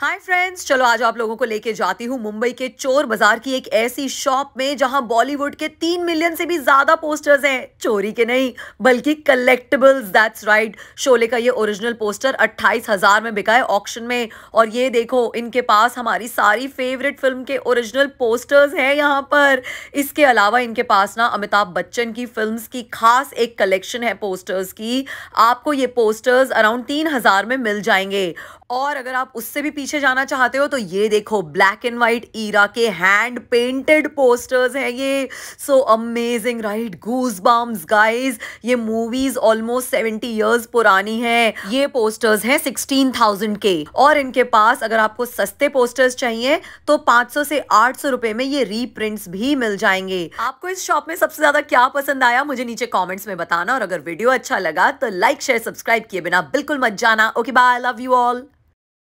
hi friends चलो आज आप लोगों को लेके जाती हूँ मुंबई के चोर बाजार की एक ऐसी शॉप में जहाँ बॉलीवुड के तीन मिलियन से भी ज्यादा पोस्टर्स हैं चोरी के नहीं बल्कि कलेक्टेबल्स दैट्स राइट शोले का ये ओरिजिनल पोस्टर अट्ठाईस हजार में बिका है ऑक्शन में और ये देखो इनके पास हमारी सारी फेवरेट फिल्म के ओरिजिनल पोस्टर्स हैं यहाँ पर इसके अलावा इनके पास ना अमिताभ बच्चन की फिल्म की खास एक कलेक्शन है पोस्टर्स की आपको ये पोस्टर्स अराउंड तीन हजार में मिल जाएंगे और अगर आप उससे भी पीछे जाना चाहते हो तो ये देखो ब्लैक एंड वाइट ईरा के हैंड पेंटेड पोस्टर्स हैं ये so amazing right goosebumps guys ये मूवीज ऑलमोस्ट सेवेंटी ईयर्स पुरानी है ये पोस्टर्स हैं सिक्सटीन थाउजेंड के और इनके पास अगर आपको सस्ते पोस्टर्स चाहिए तो पाँच सौ से आठ सौ रुपए में ये रीप्रिंट्स भी मिल जाएंगे आपको इस शॉप में सबसे ज्यादा क्या पसंद आया मुझे नीचे कॉमेंट्स में बताना और अगर वीडियो अच्छा लगा तो लाइक शेयर सब्सक्राइब किए बिना बिल्कुल मत जाना okay bye love you all